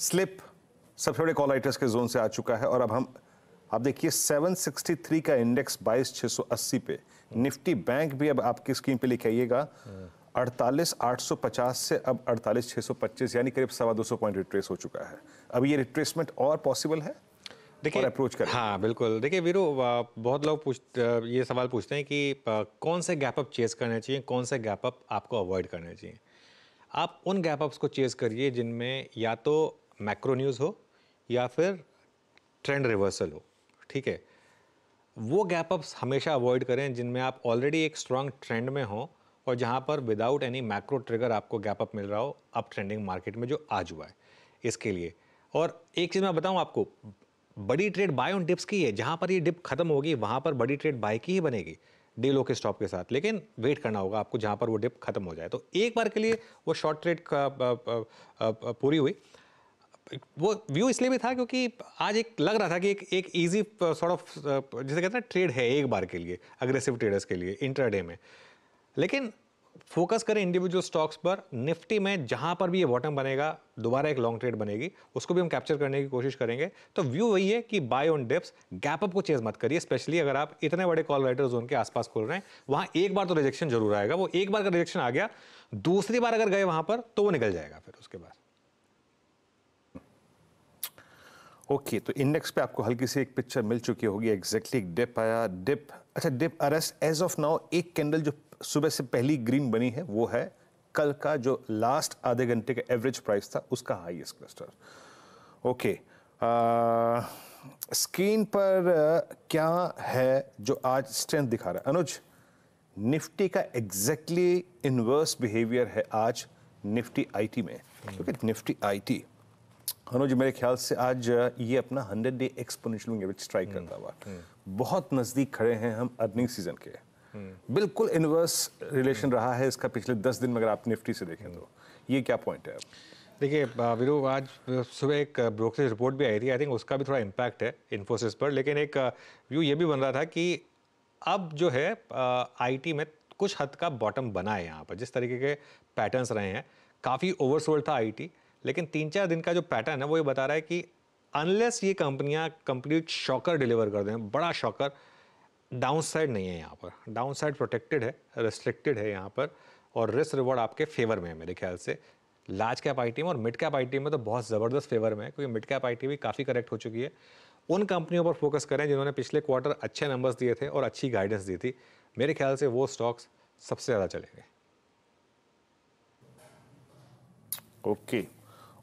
Slip सबसे बड़े कॉलाइटस के जोन से आ चुका है और अब हम आप देखिए 763 का इंडेक्स 22,680 पे निफ्टी बैंक भी अब आपकी स्क्रीन पे आइएगा अड़तालीस आठ से अब अड़तालीस छः सौ पच्चीस यानी करीब सवा दो सौ पॉइंट रिट्रेस हो चुका है अब ये रिट्रेसमेंट और पॉसिबल है देखिए अप्रोच कर हाँ बिल्कुल देखिए वीरू बहुत लोग पूछ ये सवाल पूछते हैं कि कौन से गैप अप चेज करने चाहिए कौन से गैप अप आपको अवॉइड करने चाहिए आप उन गैप अप्स को चेज करिए जिनमें या तो मैक्रो न्यूज़ हो या फिर ट्रेंड रिवर्सल हो ठीक है वो गैप अप्स हमेशा अवॉइड करें जिनमें आप ऑलरेडी एक स्ट्रांग ट्रेंड में हो और जहाँ पर विदाउट एनी मैक्रो ट्रिगर आपको गैप अप मिल रहा हो अप ट्रेंडिंग मार्केट में जो आज हुआ है इसके लिए और एक चीज़ मैं बताऊँ आपको बड़ी ट्रेड बाय ऑन डिप्स की है जहाँ पर ये डिप खत्म होगी वहाँ पर बड़ी ट्रेड बाय की ही बनेगी डे लो के स्टॉप के साथ लेकिन वेट करना होगा आपको जहाँ पर वो डिप खत्म हो जाए तो एक बार के लिए वो शॉर्ट ट्रेड पूरी हुई वो व्यू इसलिए भी था क्योंकि आज एक लग रहा था कि एक एक ईजी सॉर्ट ऑफ जैसे कहते हैं ट्रेड है एक बार के लिए अग्रेसिव ट्रेडर्स के लिए इंटरडे में लेकिन फोकस करें इंडिविजुअल स्टॉक्स पर निफ्टी में जहां पर भी ये बॉटम बनेगा दोबारा एक लॉन्ग ट्रेड बनेगी उसको भी हम कैप्चर करने की कोशिश करेंगे तो व्यू वही है कि buy on dips gap up को चेज मत करिए स्पेशली अगर आप इतने बड़े कॉल राइटर जोन के आसपास खोल रहे हैं वहां एक बार तो रिजेक्शन जरूर आएगा वो एक बार का रिजेक्शन आ गया दूसरी बार अगर गए वहां पर तो वो निकल जाएगा फिर उसके बाद ओके okay, तो इंडेक्स पे आपको हल्की सी एक पिक्चर मिल चुकी होगी एग्जैक्टली exactly, डिप आया डिप अच्छा dip arrest as of now एक कैंडल जो सुबह से पहली ग्रीन बनी है वो है कल का जो लास्ट आधे घंटे का एवरेज प्राइस था उसका हाईएस्ट क्लस्टर ओके स्क्रीन पर आ, क्या है जो आज स्ट्रेंथ दिखा रहा है अनुज निफ्टी का एग्जैक्टली इनवर्स बिहेवियर है आज निफ्टी आईटी में क्योंकि निफ्टी आईटी अनुज मेरे ख्याल से आज ये अपना hundred day exponential average strike करता हुआ हम्म, हम्म। बहुत नज़दीक खड़े हैं हम अर्निंग सीजन के हम्म। बिल्कुल इनवर्स रिलेशन रहा है इसका पिछले दस दिन में अगर आप निफ्टी से देखें तो ये क्या पॉइंट है देखिए वीरू आज सुबह एक ब्रोकरेज रिपोर्ट भी आई थी आई थिंक उसका भी थोड़ा इम्पैक्ट है इन्फोसिस पर लेकिन एक व्यू ये भी बन रहा था कि अब जो है आईटी में कुछ हद का बॉटम बना है यहाँ पर जिस तरीके के पैटर्न्स रहे हैं काफ़ी ओवरसोल्ड था आईटी टी लेकिन तीन चार दिन का जो पैटर्न है वो ये बता रहा है कि अनलेस ये कंपनियां कंप्लीट शॉकर डिलीवर कर दें बड़ा शॉकर डाउन साइड नहीं है यहाँ पर डाउन साइड प्रोटेक्टेड है रिस्ट्रिक्टेड है यहाँ पर और रिस्क रिवॉर्ड आपके फेवर में है मेरे ख्याल से लार्ज कैप आई में और मिड कैप आई में तो बहुत ज़बरदस्त फेवर में है क्योंकि मिड कैप आई भी काफ़ी करेक्ट हो चुकी है उन कंपनियों पर फोकस करें जिन्होंने पिछले क्वार्टर अच्छे नंबर्स दिए थे और अच्छी गाइडेंस दी थी मेरे ख्याल से वो स्टॉक्स सबसे ज़्यादा चलेंगे ओके okay.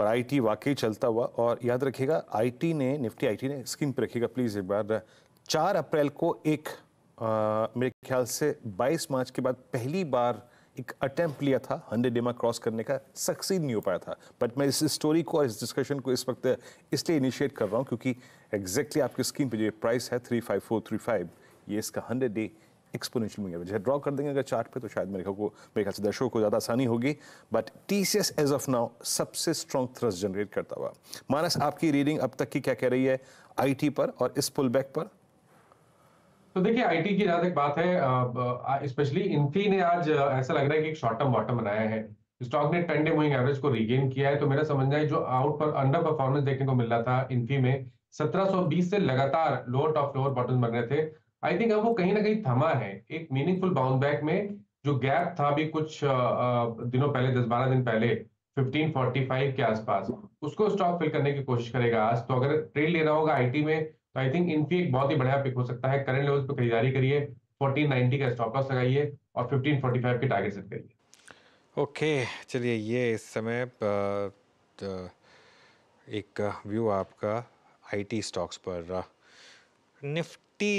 और आईटी वाकई चलता हुआ और याद रखिएगा आईटी ने निफ्टी आईटी ने स्क्रीन पर रखिएगा प्लीज़ एक बार चार अप्रैल को एक आ, मेरे ख्याल से 22 मार्च के बाद पहली बार एक अटेम्प्ट लिया था हंड्रेड डेमा क्रॉस करने का सक्सीड नहीं हो पाया था बट मैं इस स्टोरी को और इस डिस्कशन को इस वक्त इसलिए इनिशिएट कर रहा हूँ क्योंकि एग्जैक्टली exactly आपकी स्क्रीन पर जो प्राइस है three five four three five ये इसका hundred day exponential moving average है ड्रॉ कर देंगे अगर चार्ट पे तो शायद मेरे को मेरे ख्याल से दर्शकों को ज़्यादा आसानी होगी but T C S as of now सबसे स्ट्रॉन्ग थ्रस्ट जनरेट करता हुआ मानस आपकी रीडिंग अब तक की क्या कह रही है आईटी पर और इस पुल बैक पर तो देखिए आईटी की जहां तक बात है स्पेशली इन्फी ने आज ऐसा लग रहा है कि एक शॉर्ट टर्म बॉटम बनाया है स्टॉक ने टेन डे मूविंग एवरेज को रिगेन किया है तो मेरा समझ जाए जो आउट पर अंडर परफॉर्मेंस देखने को मिल रहा था इन्फी में 1720 से लगातार लोअर टॉप लोअर बॉटम बन रहे थे आई थिंक अब वो कहीं ना कहीं थमा है एक मीनिंगफुल बाउंस बैक में जो गैप था अभी कुछ दिनों पहले दस बारह दिन पहले 1545 के आसपास उसको स्टॉक फिल करने की कोशिश करेगा आज तो अगर ट्रेड ले रहा होगा आईटी में तो आई थिंक इनफी एक बहुत ही बढ़िया पिक हो सकता है करंट लेवल पे खरीदारी करिए 1490 का स्टॉप लॉस लगाइए और 1545 के टारगेट सेट करिए ओके चलिए ये इस समय एक व्यू आपका आईटी स्टॉक्स पर निफ्टी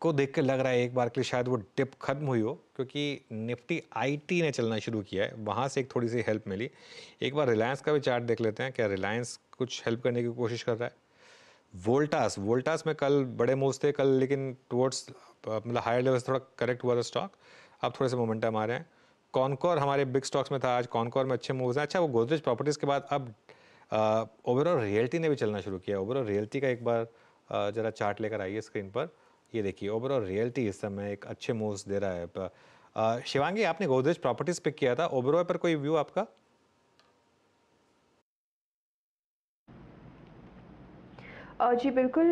को देख के लग रहा है एक बार के लिए शायद वो डिप खत्म हुई हो क्योंकि निफ्टी आईटी ने चलना शुरू किया है वहाँ से एक थोड़ी सी हेल्प मिली एक बार रिलायंस का भी चार्ट देख लेते हैं क्या रिलायंस कुछ हेल्प करने की कोशिश कर रहा है वोल्टास वोल्टास में कल बड़े मूव थे कल लेकिन टुवर्ड्स मतलब हायर लेवल से थोड़ा करेक्ट हुआ था स्टॉक अब थोड़े से मोमेंटम आ रहे हैं कॉनकॉर हमारे बिग स्टॉक्स में था आज कॉनकॉर में अच्छे मूव्स हैं अच्छा वो गोदरेज प्रॉपर्टीज़ के बाद अब ओवरऑल रियल्टी ने भी चलना शुरू किया ओवरऑल रियल्टी का एक बार ज़रा चार्ट लेकर आइए स्क्रीन पर ये देखिए ओवरऑल रियल्टी इस समय एक अच्छे मूव्स दे रहा है शिवांगी आपने गोदरेज प्रॉपर्टीज़ पिक किया था ओवरऑल पर कोई व्यू आपका जी बिल्कुल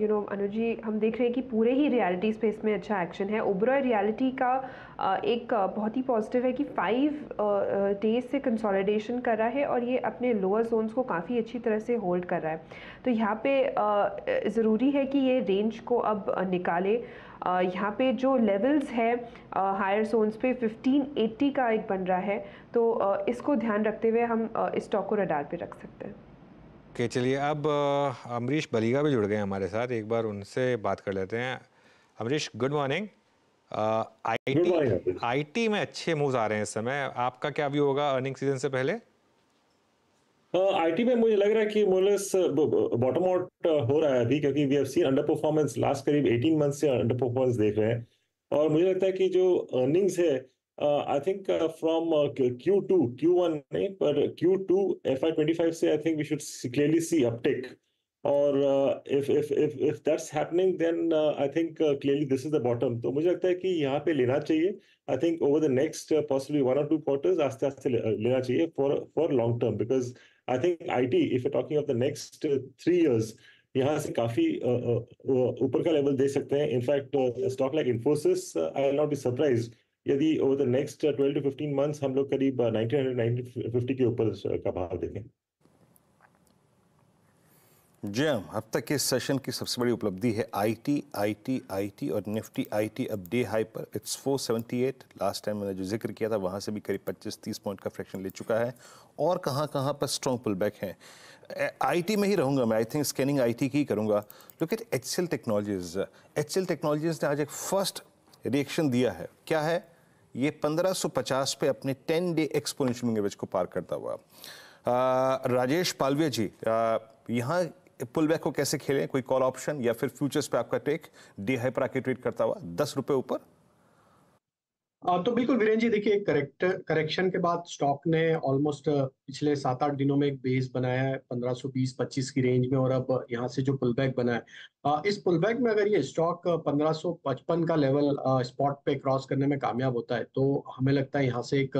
यू नो अनु जी हम देख रहे हैं कि पूरे ही रियलिटी स्पेस में अच्छा एक्शन है ओबरॉय रियलिटी का एक बहुत ही पॉजिटिव है कि फाइव डेज से कंसोलिडेशन कर रहा है और ये अपने लोअर जोन्स को काफ़ी अच्छी तरह से होल्ड कर रहा है तो यहाँ पे ज़रूरी है कि ये रेंज को अब निकाले यहाँ पे जो लेवल्स है हायर जोन्स पे 1580 का एक बन रहा है तो इसको ध्यान रखते हुए हम इस स्टॉक को रडार पे रख सकते हैं ओके चलिए अब अमरीश बलीगा भी जुड़ गए हमारे साथ एक बार उनसे बात कर लेते हैं Amrish good morning IT IT में अच्छे मूव्स आ रहे हैं इस समय आपका क्या व्यू होगा अर्निंग सीजन से पहले आईटी uh, में मुझे लग रहा है कि मोलस बॉटम आउट हो रहा है अभी क्योंकि we have seen underperformance last करीब 18 मंथ से अंडर परफॉर्मेंस देख रहे हैं और मुझे लगता है कि जो अर्निंग्स है Uh, I think uh, from Q2, uh, Q1, but Q2 FY25 say, I think we should clearly see uptick. Or if that's happening, then I think clearly this is the bottom. तो मुझे लगता है कि यहाँ पे लेना चाहिए. I think over the next possibly one or two quarters, आस्ते-आस्ते लेना चाहिए for long term because I think IT, if you're talking of the next three years, यहाँ से काफी ऊपर का level दे सकते हैं. In fact, a stock like Infosys, I will not be surprised यदि over the next twelve to fifteen months हम लोग करीब नाइनटीन फिफ्टी के ऊपर uh, का भाव देखें जी हम हाँ, अब तक के सेशन की सबसे बड़ी उपलब्धि है आईटी आईटी आईटी और निफ्टी आईटी अब डे हाई पर इट्स 478 लास्ट टाइम मैंने जो जिक्र किया था वहाँ से भी करीब 25-30 पॉइंट का फ्रैक्शन ले चुका है और कहाँ कहाँ पर स्ट्रॉन्ग पुल बैक है आईटी में ही रहूँगा मैं आई थिंक स्कैनिंग आईटी की ही करूँगा look at H technologies H technologies ने आज एक फर्स्ट रिएक्शन दिया है क्या है ये 1550 पे अपने 10 डे एक्सपोनेंशियल मूविंग एवरेज को पार करता हुआ राजेश पालविया जी यहाँ पुल बैक को कैसे खेलें कोई कॉल ऑप्शन या फिर फ्यूचर्स पे आपका टेक डी हाइपर आके ट्रेड करता हुआ दस रुपये ऊपर तो बिल्कुल वीरेन जी देखिए करेक्ट करेक्शन के बाद स्टॉक ने ऑलमोस्ट पिछले सात आठ दिनों में एक बेस बनाया है पंद्रह बीस पच्चीस की रेंज में और अब यहाँ से जो पुलबैक बना है इस पुलबैक में अगर ये स्टॉक पंद्रह पचपन का लेवल स्पॉट पे क्रॉस करने में कामयाब होता है तो हमें लगता है यहाँ से एक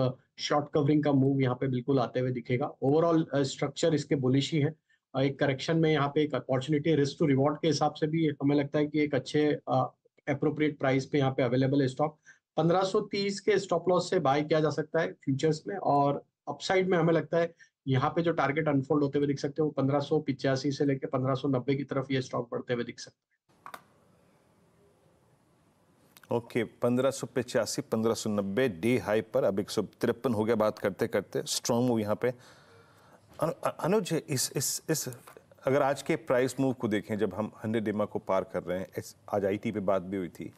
शॉर्ट कवरिंग का मूव यहाँ पे बिल्कुल आते हुए दिखेगा ओवरऑल स्ट्रक्चर इसके बुलिश ही है एक करेक्शन में यहाँ पे एक अपॉर्चुनिटी रिस्क टू रिवॉर्ड के हिसाब से भी हमें लगता है कि एक अच्छे अप्रोप्रिएट प्राइस पे यहाँ पे अवेलेबल है स्टॉक 1530 के स्टॉप लॉस से बाय किया जा सकता है फ्यूचर्स में और अपसाइड में हमें लगता है यहाँ पे जो टारगेट अनफोल्ड होते हुए दिख सकते हैं वो पंद्रह से लेकर 1590 की तरफ ये स्टॉक बढ़ते हुए दिख सकते हैं ओके पंद्रह सौ पिचासी पंद्रह सौ नब्बे डी हाई पर अब एक सौ तिरपन हो गया बात करते करते स्ट्रॉन्ग मूव यहाँ पे अनुज इस इस इस अगर आज के प्राइस मूव को देखें जब हम हंड्रेड डेमा को पार कर रहे हैं आज आई टी पे बात भी हुई थी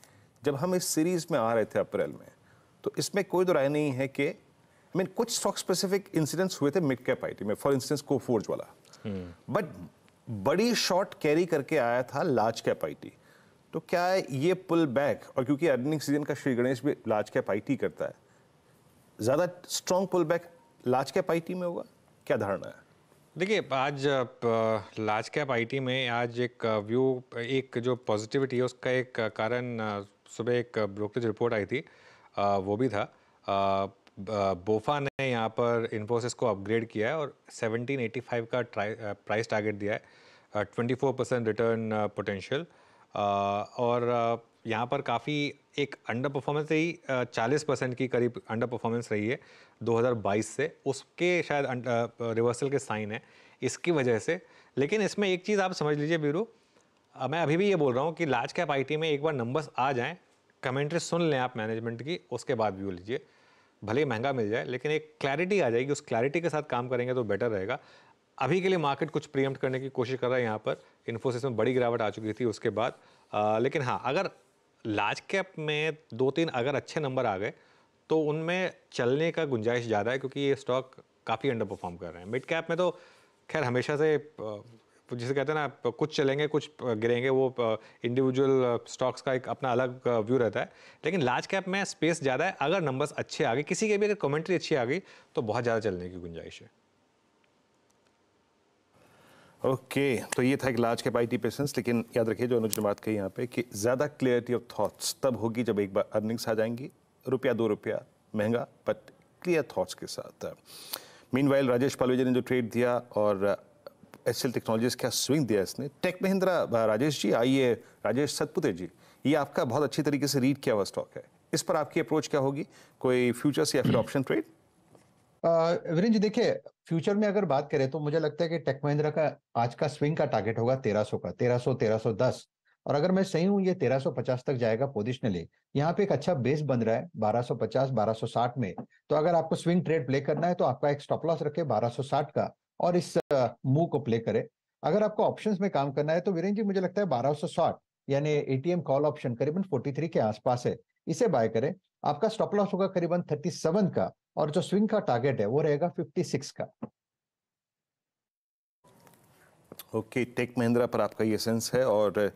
जब हम इस सीरीज़ में आ रहे थे अप्रैल में तो इसमें कोई दो तो राय नहीं है कि आई मीन कुछ स्टॉक स्पेसिफिक इंसिडेंट्स हुए थे मिड कैप आईटी में फॉर इंस्टेंस को वाला बट बड़ी शॉर्ट कैरी करके आया था लार्ज कैप आईटी तो क्या है ये पुल बैक और क्योंकि अर्निंग सीजन का श्री गणेश भी लार्ज कैप आईटी करता है ज़्यादा strong pull back large cap IT में होगा क्या धारणा है देखिए आज लार्ज कैप आईटी में आज एक व्यू एक जो पॉजिटिविटी है उसका एक कारण सुबह एक ब्रोकरेज रिपोर्ट आई थी आ, वो भी था आ, बोफा ने यहाँ पर इन्फोसिस को अपग्रेड किया है और 1785 का प्राइस टारगेट दिया है 24 परसेंट रिटर्न पोटेंशियल और यहाँ पर काफ़ी एक अंडर परफॉर्मेंस रही चालीस परसेंट की करीब अंडर परफॉर्मेंस रही है 2022 से उसके शायद अं, रिवर्सल के साइन है इसकी वजह से लेकिन इसमें एक चीज़ आप समझ लीजिए बीरू मैं अभी भी ये बोल रहा हूँ कि लार्ज कैप आईटी में एक बार नंबर्स आ जाएँ कमेंट्री सुन लें आप मैनेजमेंट की उसके बाद व्यू लीजिए भले ही महंगा मिल जाए लेकिन एक क्लैरिटी आ जाएगी उस क्लैरिटी के साथ काम करेंगे तो बेटर रहेगा अभी के लिए मार्केट कुछ प्रीएम्प्ट करने की कोशिश कर रहा है यहाँ पर इन्फोसिस में बड़ी गिरावट आ चुकी थी उसके बाद आ, लेकिन हाँ अगर लार्ज कैप में दो तीन अगर अच्छे नंबर आ गए तो उनमें चलने का गुंजाइश ज़्यादा है क्योंकि ये स्टॉक काफ़ी अंडर परफॉर्म कर रहे हैं मिड कैप में तो खैर हमेशा से जिसे कहते हैं ना कुछ चलेंगे कुछ गिरेंगे वो इंडिविजुअल स्टॉक्स का एक अपना अलग व्यू रहता है लेकिन लार्ज कैप में स्पेस ज़्यादा है अगर नंबर्स अच्छे आ गए किसी के भी अगर कमेंट्री अच्छी आ गई तो बहुत ज़्यादा चलने की गुंजाइश है ओके okay, तो ये था एक large cap I T patience लेकिन याद रखिए जो अनुज ने बात कही यहाँ पे कि ज़्यादा क्लियरिटी ऑफ थॉट्स तब होगी जब एक बार अर्निंग्स आ जाएंगी रुपया दो रुपया महंगा बट क्लियर थॉट्स के साथ मीन राजेश पालवेजी ने जो ट्रेड दिया और एच एस टेक्नोलॉजीज क्या स्विंग दिया इसने टेक महिंद्रा राजेश जी आइए राजेश सतपुते जी ये आपका बहुत अच्छी तरीके से रीड किया हुआ स्टॉक है इस पर आपकी अप्रोच क्या होगी कोई फ्यूचर्स या फिर ऑप्शन ट्रेड वीरेन जी देखिए फ्यूचर में अगर बात करें तो मुझे लगता है कि टेक महिंद्रा का आज का स्विंग का टारगेट होगा तेरह का तेरह सौ और अगर मैं सही हूँ ये 1350 तक जाएगा पोजिशनली यहाँ पे एक अच्छा बेस बन रहा है 1250 1260 में तो अगर आपको स्विंग ट्रेड प्ले करना है तो आपका एक स्टॉप लॉस रखे 1260 का और इस मूव को प्ले करें अगर आपको ऑप्शन में काम करना है तो वीरेन जी मुझे लगता है बारह सौ साठ यानी एटीएम कॉल ऑप्शन करीबन 43 के आसपास है इसे बाय करें आपका स्टॉप लॉस होगा करीबन थर्टी सेवन का और जो स्विंग का टारगेट है वो रहेगा फिफ्टी सिक्स का ओके टेक महिंद्रा पर आपका ये सेंस है और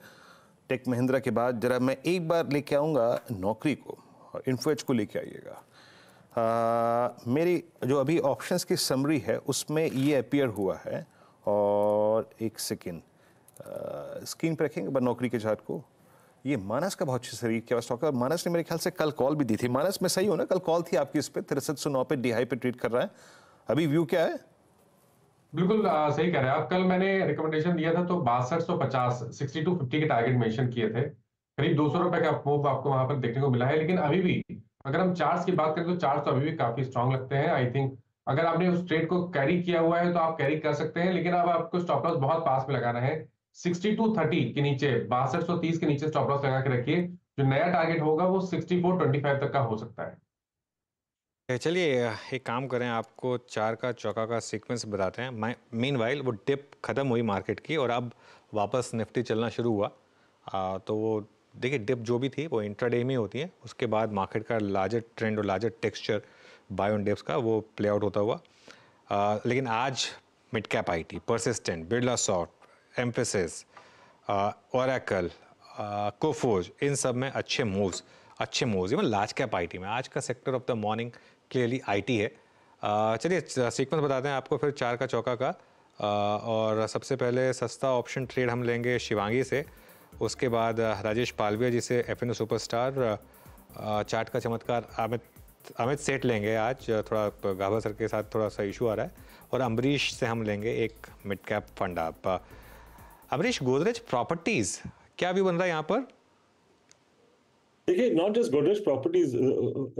टेक महिंद्रा के बाद जरा मैं एक बार लेके आऊंगा नौकरी को और इन्फोएच को लेके आइएगा आ, मेरी जो अभी ऑप्शंस की समरी है उसमें ये अपियर हुआ है और एक सेकेंड स्क्रीन पर रखेंगे नौकरी के झाट को ये मानस का बहुत अच्छे शरीर के स्टॉक है मानस ने मेरे ख्याल से कल कॉल भी दी थी मानस में सही हो ना कल कॉल थी आपकी इस पर तिरसठ सौ नौ पे डीहाई पे ट्रीट कर रहा है अभी व्यू क्या है बिल्कुल आ, सही कह रहे हैं आप कल मैंने रिकमेंडेशन दिया था तो बासठ सौ पचास सिक्सटी टू फिफ्टी के टारगेट मेंशन किए थे करीब दो सौ रुपए का मूव आपको वहां पर देखने को मिला है लेकिन अभी भी अगर हम चार्ट्स की बात करें तो चार्ट तो अभी भी काफी स्ट्रांग लगते हैं आई थिंक अगर आपने उस ट्रेड को कैरी किया हुआ है तो आप कैरी कर सकते हैं लेकिन अब आप आपको स्टॉप लॉस बहुत पास में लगाना है सिक्सटी टू थर्टी के नीचे बासठ सौ तीस के नीचे स्टॉप लॉस लगा के रखिए जो नया टारगेट होगा वो सिक्सटी फोर ट्वेंटी फाइव तक का हो सकता है अच्छा, चलिए एक काम करें आपको चार का चौका का सीक्वेंस बताते हैं मेन वाइल वो डिप खत्म हुई मार्केट की और अब वापस निफ्टी चलना शुरू हुआ आ, तो वो देखिए डिप जो भी थी वो इंट्राडे में होती है उसके बाद मार्केट का लार्जर ट्रेंड और larger texture buy on dips का वो प्ले आउट होता हुआ आ, लेकिन आज mid cap I T Persistent Birlasoft Mphasis Oracle Coforge इन सब में अच्छे मूव्स अच्छे moves even large cap I T में आज का sector of the morning clearly I T है चलिए सीक्वेंस बताते हैं आपको फिर चार का चौका का और सबसे पहले सस्ता ऑप्शन ट्रेड हम लेंगे शिवांगी से उसके बाद राजेश पालविया जिसे एफ एन सुपरस्टार चार्ट का चमत्कार अमित अमित सेठ लेंगे आज थोड़ा गाभा सर के साथ थोड़ा सा इशू आ रहा है और अम्बरीश से हम लेंगे एक मिड कैप फंड आप अम्बरीश गोदरेज प्रॉपर्टीज़ क्या व्यू बन रहा है यहाँ पर देखिए not just Godrej Properties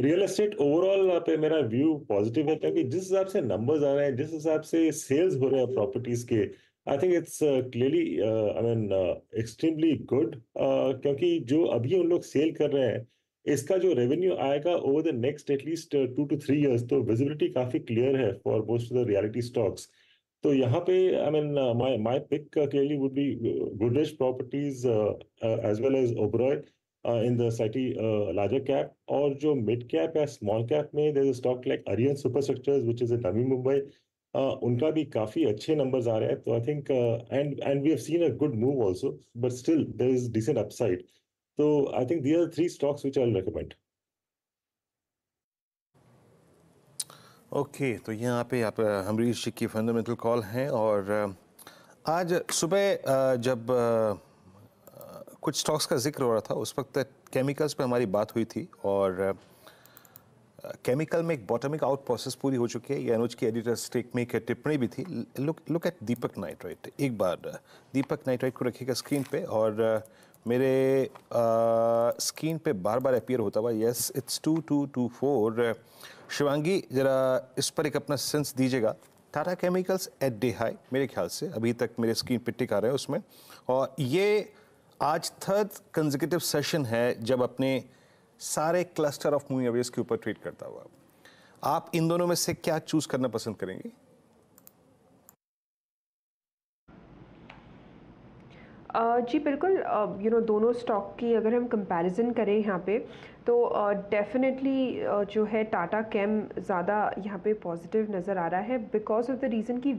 real estate overall पे मेरा व्यू पॉजिटिव है क्योंकि जिस हिसाब से नंबर्स आ रहे हैं जिस हिसाब से सेल्स हो रहे हैं प्रॉपर्टीज के I think it's clearly I mean extremely good क्योंकि जो अभी उन लोग सेल कर रहे हैं इसका जो रेवेन्यू आएगा over the next at least two two three years तो विजिबिलिटी काफी क्लियर है for most of the realty stocks तो यहाँ पे I mean my my pick clearly would be Godrej Properties as well as Oberoi in the city larger cap और जो mid cap या small cap में there is stock like Arihant super superstructures which is a Navi Mumbai Uh, उनका भी काफी अच्छे numbers आ रहे हैं तो I think and and we have seen a good move also but still there is decent upside तो I think these are three stocks which I will recommend okay तो यहाँ पे आप अमरीश uh, जी की फंडामेंटल कॉल हैं और uh, आज सुबह जब कुछ स्टॉक्स का जिक्र हो रहा था उस वक्त केमिकल्स पे हमारी बात हुई थी और केमिकल में एक बॉटमिक आउट प्रोसेस पूरी हो चुकी है ये अनुज की एडिटर स्टेक में एक टिप्पणी भी थी look look at Deepak Nitrite एक बार दीपक नाइट्राइट को रखिएगा स्क्रीन पे और मेरे स्क्रीन पे बार बार अपियर होता हुआ yes it's two two two four Shivangi ज़रा इस पर एक अपना सेंस दीजिएगा Tata Chemicals at day high मेरे ख्याल से अभी तक मेरे स्क्रीन पे टिक आ रहे हैं उसमें और ये आज थर्ड कंजिव सेशन है जब अपने सारे क्लस्टर ऑफ मूवी अवेयर्स के ऊपर ट्वीट करता हुआ आप इन दोनों में से क्या चूज करना पसंद करेंगे जी बिल्कुल यू नो दोनों स्टॉक की अगर हम कंपैरिजन करें यहाँ पे तो डेफिनेटली uh, uh, जो है टाटा कैम ज़्यादा यहाँ पे पॉजिटिव नज़र आ रहा है बिकॉज ऑफ द रीज़न कि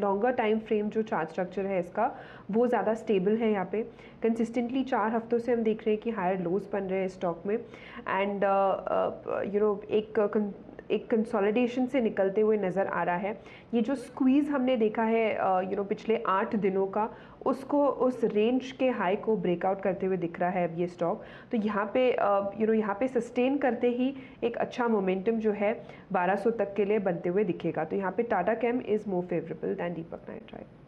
लॉन्गर टाइम फ्रेम जो चार्ज स्ट्रक्चर है इसका वो ज़्यादा स्टेबल है यहाँ पे कंसिस्टेंटली चार हफ्तों से हम देख रहे हैं कि हायर लोज बन रहे हैं स्टॉक में एंड यू नो एक एक कंसोलिडेशन से निकलते हुए नज़र आ रहा है ये जो स्क्वीज़ हमने देखा है यू नो पिछले आठ दिनों का उसको उस रेंज के हाई को ब्रेकआउट करते हुए दिख रहा है अब ये स्टॉक तो यहाँ पे यू नो यहाँ पे सस्टेन करते ही एक अच्छा मोमेंटम जो है 1200 तक के लिए बनते हुए दिखेगा तो यहाँ पे Tata Chem is more favourable than Deepak night right